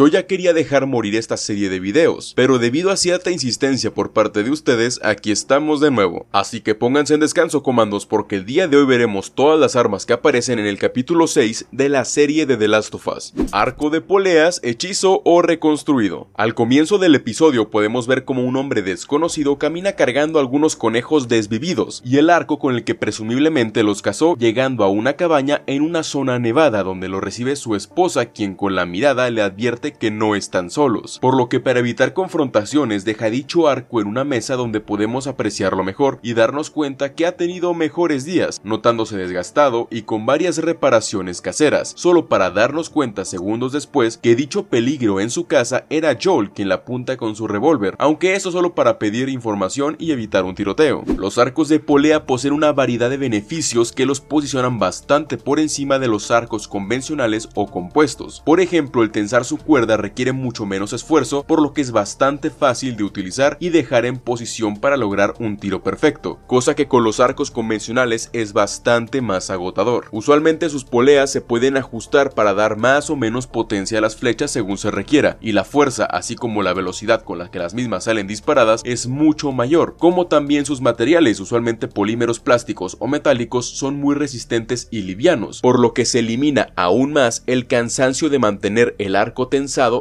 Yo ya quería dejar morir esta serie de videos, pero debido a cierta insistencia por parte de ustedes, aquí estamos de nuevo. Así que pónganse en descanso comandos porque el día de hoy veremos todas las armas que aparecen en el capítulo 6 de la serie de The Last of Us. Arco de poleas, hechizo o reconstruido. Al comienzo del episodio podemos ver como un hombre desconocido camina cargando algunos conejos desvividos y el arco con el que presumiblemente los cazó llegando a una cabaña en una zona nevada donde lo recibe su esposa quien con la mirada le advierte que no están solos, por lo que para evitar confrontaciones deja dicho arco en una mesa donde podemos apreciarlo mejor y darnos cuenta que ha tenido mejores días, notándose desgastado y con varias reparaciones caseras, solo para darnos cuenta segundos después que dicho peligro en su casa era Joel quien la apunta con su revólver, aunque eso solo para pedir información y evitar un tiroteo. Los arcos de polea poseen una variedad de beneficios que los posicionan bastante por encima de los arcos convencionales o compuestos. Por ejemplo, el tensar su cuerpo requiere mucho menos esfuerzo, por lo que es bastante fácil de utilizar y dejar en posición para lograr un tiro perfecto, cosa que con los arcos convencionales es bastante más agotador. Usualmente sus poleas se pueden ajustar para dar más o menos potencia a las flechas según se requiera, y la fuerza, así como la velocidad con la que las mismas salen disparadas, es mucho mayor, como también sus materiales, usualmente polímeros plásticos o metálicos, son muy resistentes y livianos, por lo que se elimina aún más el cansancio de mantener el arco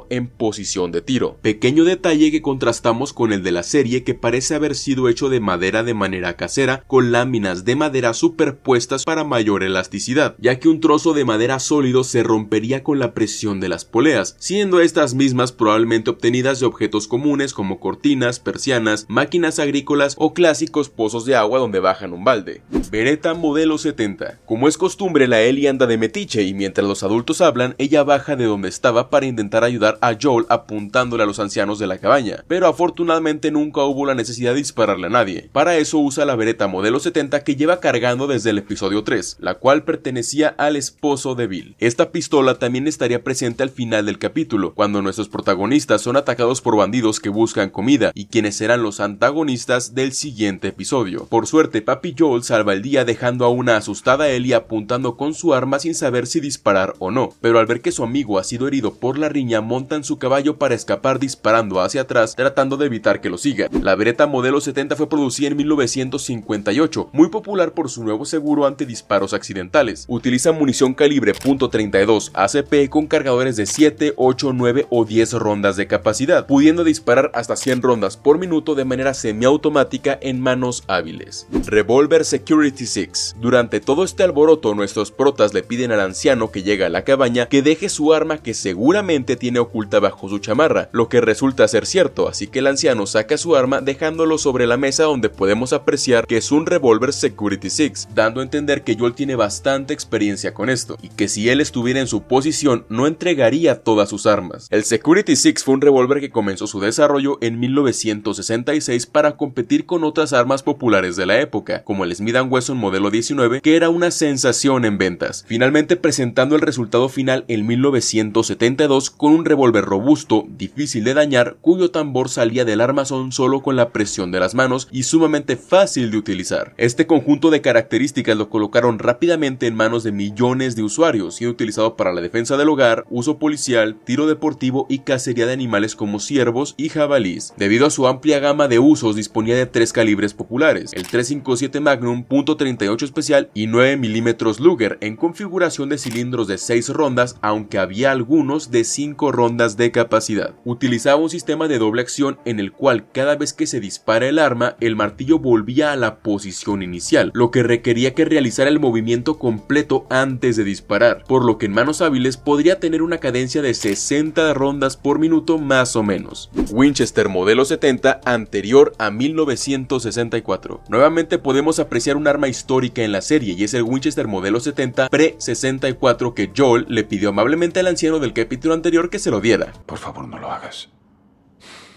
en posición de tiro. Pequeño detalle que contrastamos con el de la serie que parece haber sido hecho de madera de manera casera con láminas de madera superpuestas para mayor elasticidad, ya que un trozo de madera sólido se rompería con la presión de las poleas, siendo estas mismas probablemente obtenidas de objetos comunes como cortinas, persianas, máquinas agrícolas o clásicos pozos de agua donde bajan un balde. Beretta modelo 70. Como es costumbre, la Ellie anda de metiche y mientras los adultos hablan, ella baja de donde estaba para intentar ayudar a Joel apuntándole a los ancianos de la cabaña, pero afortunadamente nunca hubo la necesidad de dispararle a nadie. Para eso usa la vereta modelo 70 que lleva cargando desde el episodio 3, la cual pertenecía al esposo de Bill. Esta pistola también estaría presente al final del capítulo, cuando nuestros protagonistas son atacados por bandidos que buscan comida y quienes serán los antagonistas del siguiente episodio. Por suerte, Papi Joel salva el día dejando a una asustada Ellie apuntando con su arma sin saber si disparar o no, pero al ver que su amigo ha sido herido por la montan su caballo para escapar disparando hacia atrás, tratando de evitar que lo sigan. La Beretta modelo 70 fue producida en 1958, muy popular por su nuevo seguro ante disparos accidentales. Utiliza munición calibre .32 ACP con cargadores de 7, 8, 9 o 10 rondas de capacidad, pudiendo disparar hasta 100 rondas por minuto de manera semiautomática en manos hábiles. Revolver Security 6. Durante todo este alboroto, nuestros protas le piden al anciano que llega a la cabaña que deje su arma que seguramente tiene oculta bajo su chamarra, lo que resulta ser cierto, así que el anciano saca su arma dejándolo sobre la mesa donde podemos apreciar que es un revólver Security 6, dando a entender que Joel tiene bastante experiencia con esto, y que si él estuviera en su posición no entregaría todas sus armas. El Security 6 fue un revólver que comenzó su desarrollo en 1966 para competir con otras armas populares de la época, como el Smith Wesson modelo 19, que era una sensación en ventas, finalmente presentando el resultado final en 1972 con un revólver robusto, difícil de dañar, cuyo tambor salía del armazón solo con la presión de las manos y sumamente fácil de utilizar. Este conjunto de características lo colocaron rápidamente en manos de millones de usuarios, siendo utilizado para la defensa del hogar, uso policial, tiro deportivo y cacería de animales como ciervos y jabalís. Debido a su amplia gama de usos, disponía de tres calibres populares, el 357 Magnum .38 especial y 9 mm Luger, en configuración de cilindros de 6 rondas, aunque había algunos de 5 rondas de capacidad. Utilizaba un sistema de doble acción en el cual cada vez que se dispara el arma, el martillo volvía a la posición inicial, lo que requería que realizara el movimiento completo antes de disparar, por lo que en manos hábiles podría tener una cadencia de 60 rondas por minuto más o menos. Winchester modelo 70 anterior a 1964. Nuevamente podemos apreciar un arma histórica en la serie y es el Winchester modelo 70 pre-64 que Joel le pidió amablemente al anciano del capítulo anterior que se lo diera. Por favor, no lo hagas.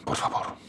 Por favor.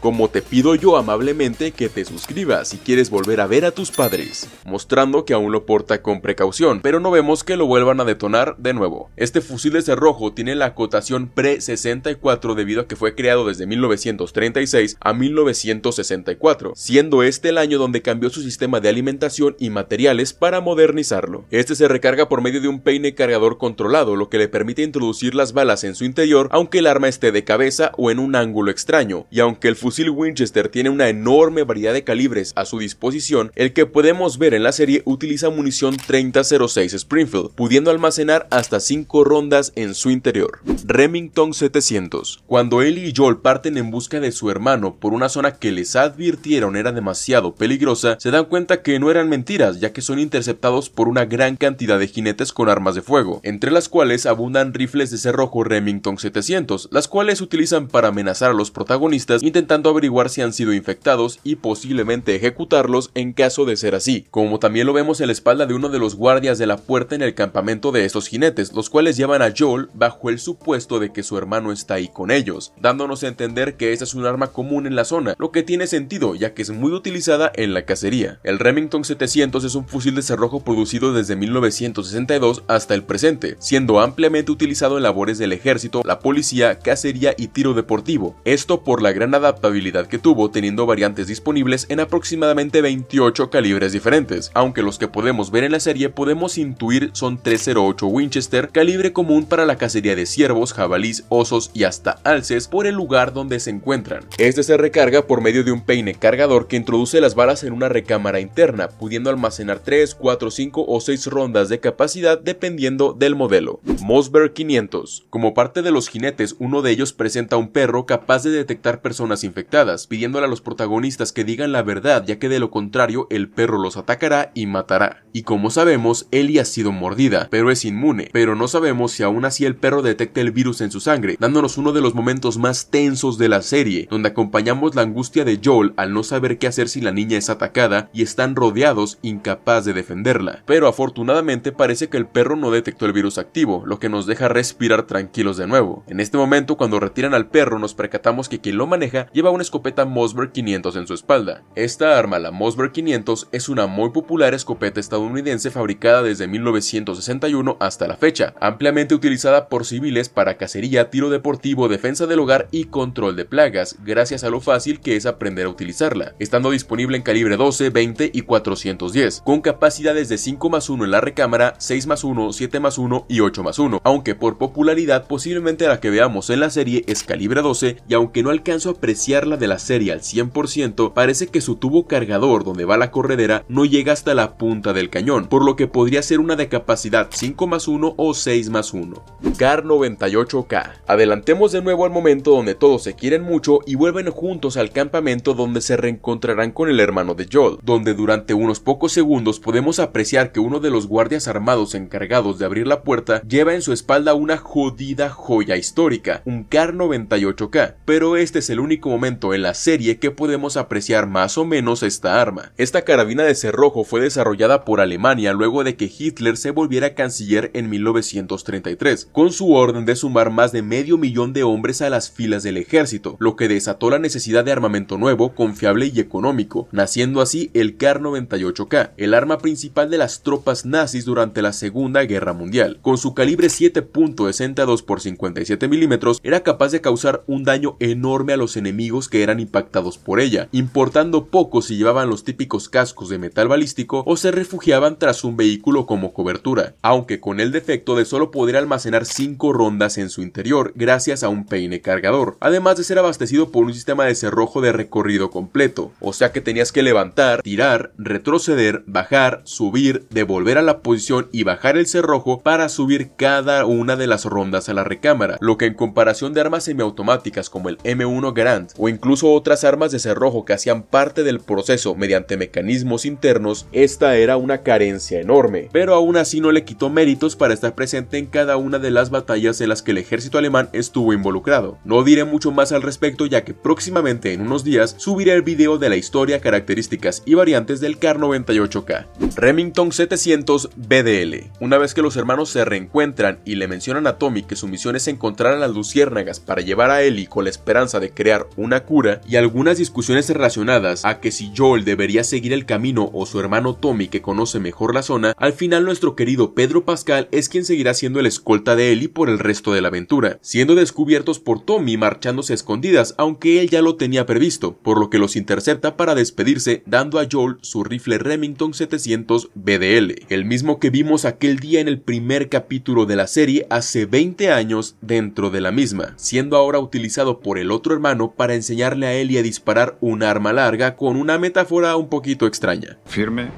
como te pido yo amablemente que te suscribas si quieres volver a ver a tus padres, mostrando que aún lo porta con precaución, pero no vemos que lo vuelvan a detonar de nuevo. Este fusil de cerrojo tiene la acotación pre-64 debido a que fue creado desde 1936 a 1964, siendo este el año donde cambió su sistema de alimentación y materiales para modernizarlo. Este se recarga por medio de un peine cargador controlado, lo que le permite introducir las balas en su interior aunque el arma esté de cabeza o en un ángulo extraño, y aunque el fusil fusil Winchester tiene una enorme variedad de calibres a su disposición, el que podemos ver en la serie utiliza munición 3006 Springfield, pudiendo almacenar hasta 5 rondas en su interior. Remington 700 Cuando Ellie y Joel parten en busca de su hermano por una zona que les advirtieron era demasiado peligrosa, se dan cuenta que no eran mentiras, ya que son interceptados por una gran cantidad de jinetes con armas de fuego, entre las cuales abundan rifles de cerrojo Remington 700, las cuales utilizan para amenazar a los protagonistas intentando a averiguar si han sido infectados y posiblemente ejecutarlos en caso de ser así, como también lo vemos en la espalda de uno de los guardias de la puerta en el campamento de estos jinetes, los cuales llevan a Joel bajo el supuesto de que su hermano está ahí con ellos, dándonos a entender que esa es un arma común en la zona, lo que tiene sentido ya que es muy utilizada en la cacería. El Remington 700 es un fusil de cerrojo producido desde 1962 hasta el presente, siendo ampliamente utilizado en labores del ejército, la policía, cacería y tiro deportivo, esto por la gran adaptación habilidad que tuvo, teniendo variantes disponibles en aproximadamente 28 calibres diferentes, aunque los que podemos ver en la serie podemos intuir son 308 Winchester, calibre común para la cacería de ciervos, jabalís, osos y hasta alces por el lugar donde se encuentran. Este se recarga por medio de un peine cargador que introduce las balas en una recámara interna, pudiendo almacenar 3, 4, 5 o 6 rondas de capacidad dependiendo del modelo. Mossberg 500. Como parte de los jinetes, uno de ellos presenta un perro capaz de detectar personas infectadas pidiéndole a los protagonistas que digan la verdad, ya que de lo contrario el perro los atacará y matará. Y como sabemos, Ellie ha sido mordida, pero es inmune, pero no sabemos si aún así el perro detecta el virus en su sangre, dándonos uno de los momentos más tensos de la serie, donde acompañamos la angustia de Joel al no saber qué hacer si la niña es atacada y están rodeados incapaz de defenderla. Pero afortunadamente parece que el perro no detectó el virus activo, lo que nos deja respirar tranquilos de nuevo. En este momento cuando retiran al perro nos percatamos que quien lo maneja lleva una escopeta Mosberg 500 en su espalda. Esta arma, la Mosberg 500, es una muy popular escopeta estadounidense fabricada desde 1961 hasta la fecha, ampliamente utilizada por civiles para cacería, tiro deportivo, defensa del hogar y control de plagas, gracias a lo fácil que es aprender a utilizarla, estando disponible en calibre 12, 20 y 410, con capacidades de 5 más 1 en la recámara, 6 más 1, 7 más 1 y 8 más 1, aunque por popularidad posiblemente la que veamos en la serie es calibre 12 y aunque no alcanzo a apreciar la de la serie al 100%, parece que su tubo cargador donde va la corredera no llega hasta la punta del cañón, por lo que podría ser una de capacidad 5 más 1 o 6 más 1. CAR 98K. Adelantemos de nuevo al momento donde todos se quieren mucho y vuelven juntos al campamento donde se reencontrarán con el hermano de Joel, donde durante unos pocos segundos podemos apreciar que uno de los guardias armados encargados de abrir la puerta lleva en su espalda una jodida joya histórica, un CAR 98K, pero este es el único momento en la serie que podemos apreciar más o menos esta arma. Esta carabina de cerrojo fue desarrollada por Alemania luego de que Hitler se volviera canciller en 1933, con su orden de sumar más de medio millón de hombres a las filas del ejército, lo que desató la necesidad de armamento nuevo, confiable y económico, naciendo así el Kar 98K, el arma principal de las tropas nazis durante la Segunda Guerra Mundial. Con su calibre 7.62 x 57 milímetros, era capaz de causar un daño enorme a los enemigos que eran impactados por ella, importando poco si llevaban los típicos cascos de metal balístico o se refugiaban tras un vehículo como cobertura, aunque con el defecto de solo poder almacenar 5 rondas en su interior gracias a un peine cargador, además de ser abastecido por un sistema de cerrojo de recorrido completo, o sea que tenías que levantar, tirar, retroceder, bajar, subir, devolver a la posición y bajar el cerrojo para subir cada una de las rondas a la recámara, lo que en comparación de armas semiautomáticas como el M1 Grant o incluso otras armas de cerrojo que hacían parte del proceso mediante mecanismos internos, esta era una carencia enorme, pero aún así no le quitó méritos para estar presente en cada una de las batallas en las que el ejército alemán estuvo involucrado. No diré mucho más al respecto ya que próximamente en unos días subiré el video de la historia, características y variantes del Kar 98K. Remington 700 BDL. Una vez que los hermanos se reencuentran y le mencionan a Tommy que su misión es encontrar a las luciérnagas para llevar a Ellie con la esperanza de crear un cura y algunas discusiones relacionadas a que si Joel debería seguir el camino o su hermano Tommy que conoce mejor la zona, al final nuestro querido Pedro Pascal es quien seguirá siendo el escolta de Ellie por el resto de la aventura, siendo descubiertos por Tommy marchándose a escondidas, aunque él ya lo tenía previsto, por lo que los intercepta para despedirse dando a Joel su rifle Remington 700 BDL, el mismo que vimos aquel día en el primer capítulo de la serie hace 20 años dentro de la misma, siendo ahora utilizado por el otro hermano para enseñarle a Ellie a disparar un arma larga con una metáfora un poquito extraña. Firme,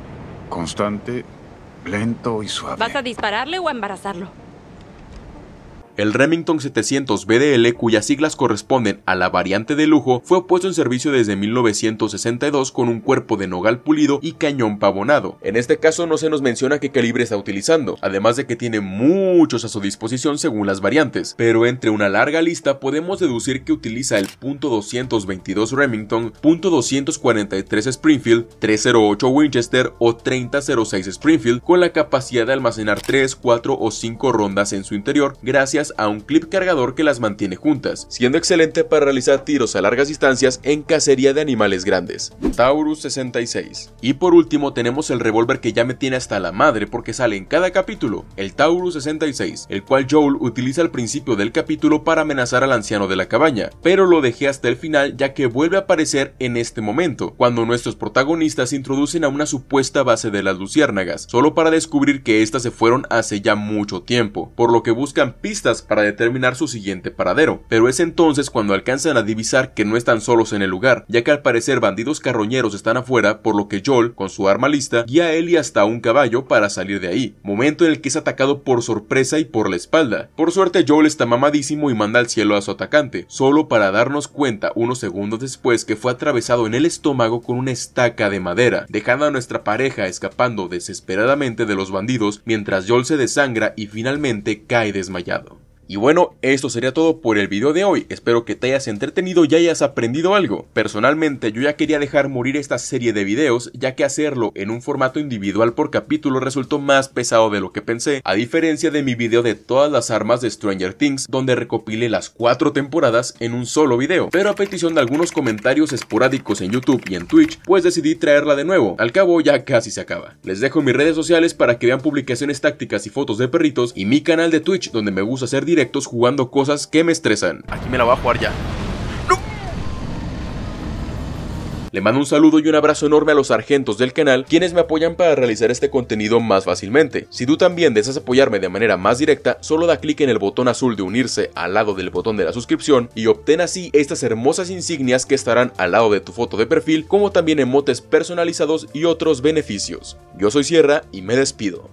constante, lento y suave. ¿Vas a dispararle o a embarazarlo? El Remington 700 BDL, cuyas siglas corresponden a la variante de lujo, fue puesto en servicio desde 1962 con un cuerpo de nogal pulido y cañón pavonado. En este caso no se nos menciona qué calibre está utilizando, además de que tiene muchos a su disposición según las variantes, pero entre una larga lista podemos deducir que utiliza el .222 Remington, .243 Springfield, 308 Winchester o 3006 Springfield con la capacidad de almacenar 3, 4 o 5 rondas en su interior gracias a un clip cargador que las mantiene juntas, siendo excelente para realizar tiros a largas distancias en cacería de animales grandes. Taurus 66. Y por último tenemos el revólver que ya me tiene hasta la madre porque sale en cada capítulo, el Taurus 66, el cual Joel utiliza al principio del capítulo para amenazar al anciano de la cabaña, pero lo dejé hasta el final ya que vuelve a aparecer en este momento, cuando nuestros protagonistas introducen a una supuesta base de las luciérnagas, solo para descubrir que éstas se fueron hace ya mucho tiempo, por lo que buscan pistas para determinar su siguiente paradero, pero es entonces cuando alcanzan a divisar que no están solos en el lugar, ya que al parecer bandidos carroñeros están afuera, por lo que Joel, con su arma lista, guía a Ellie hasta un caballo para salir de ahí, momento en el que es atacado por sorpresa y por la espalda. Por suerte Joel está mamadísimo y manda al cielo a su atacante, solo para darnos cuenta unos segundos después que fue atravesado en el estómago con una estaca de madera, dejando a nuestra pareja escapando desesperadamente de los bandidos mientras Joel se desangra y finalmente cae desmayado. Y bueno, esto sería todo por el video de hoy, espero que te hayas entretenido y hayas aprendido algo. Personalmente yo ya quería dejar morir esta serie de videos, ya que hacerlo en un formato individual por capítulo resultó más pesado de lo que pensé, a diferencia de mi video de todas las armas de Stranger Things, donde recopilé las cuatro temporadas en un solo video. Pero a petición de algunos comentarios esporádicos en YouTube y en Twitch, pues decidí traerla de nuevo, al cabo ya casi se acaba. Les dejo mis redes sociales para que vean publicaciones tácticas y fotos de perritos, y mi canal de Twitch donde me gusta hacer directos jugando cosas que me estresan. Aquí me la va a jugar ya. Le mando un saludo y un abrazo enorme a los sargentos del canal, quienes me apoyan para realizar este contenido más fácilmente. Si tú también deseas apoyarme de manera más directa, solo da clic en el botón azul de unirse al lado del botón de la suscripción y obtén así estas hermosas insignias que estarán al lado de tu foto de perfil, como también emotes personalizados y otros beneficios. Yo soy Sierra y me despido.